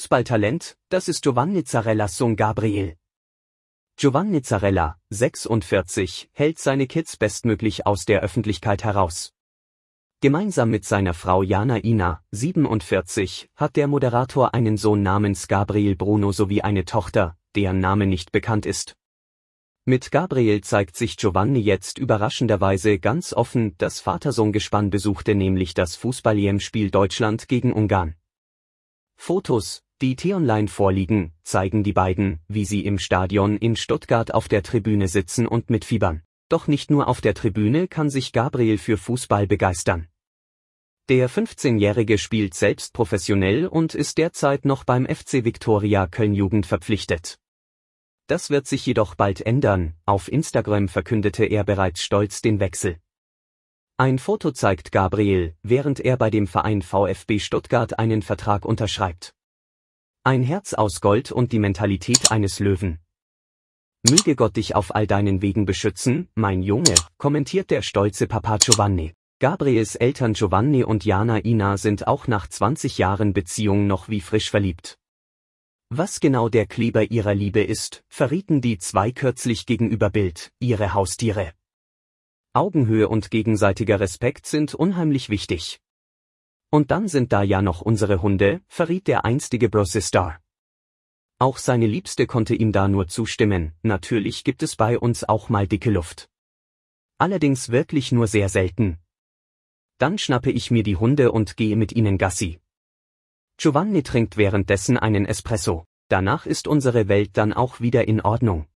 Fußballtalent, das ist Giovanni Zarellas Sohn Gabriel. Giovanni Zarella, 46, hält seine Kids bestmöglich aus der Öffentlichkeit heraus. Gemeinsam mit seiner Frau Jana Ina, 47, hat der Moderator einen Sohn namens Gabriel Bruno sowie eine Tochter, deren Name nicht bekannt ist. Mit Gabriel zeigt sich Giovanni jetzt überraschenderweise ganz offen, das Vatersohngespann besuchte nämlich das Fußball-EM-Spiel Deutschland gegen Ungarn. Fotos, die T-Online vorliegen, zeigen die beiden, wie sie im Stadion in Stuttgart auf der Tribüne sitzen und mitfiebern. Doch nicht nur auf der Tribüne kann sich Gabriel für Fußball begeistern. Der 15-Jährige spielt selbst professionell und ist derzeit noch beim FC Viktoria Köln Jugend verpflichtet. Das wird sich jedoch bald ändern, auf Instagram verkündete er bereits stolz den Wechsel. Ein Foto zeigt Gabriel, während er bei dem Verein VfB Stuttgart einen Vertrag unterschreibt. Ein Herz aus Gold und die Mentalität eines Löwen. Möge Gott dich auf all deinen Wegen beschützen, mein Junge, kommentiert der stolze Papa Giovanni. Gabriels Eltern Giovanni und Jana Ina sind auch nach 20 Jahren Beziehung noch wie frisch verliebt. Was genau der Kleber ihrer Liebe ist, verrieten die zwei kürzlich gegenüber Bild, ihre Haustiere. Augenhöhe und gegenseitiger Respekt sind unheimlich wichtig. Und dann sind da ja noch unsere Hunde, verriet der einstige Brosse Star. Auch seine Liebste konnte ihm da nur zustimmen, natürlich gibt es bei uns auch mal dicke Luft. Allerdings wirklich nur sehr selten. Dann schnappe ich mir die Hunde und gehe mit ihnen Gassi. Giovanni trinkt währenddessen einen Espresso, danach ist unsere Welt dann auch wieder in Ordnung.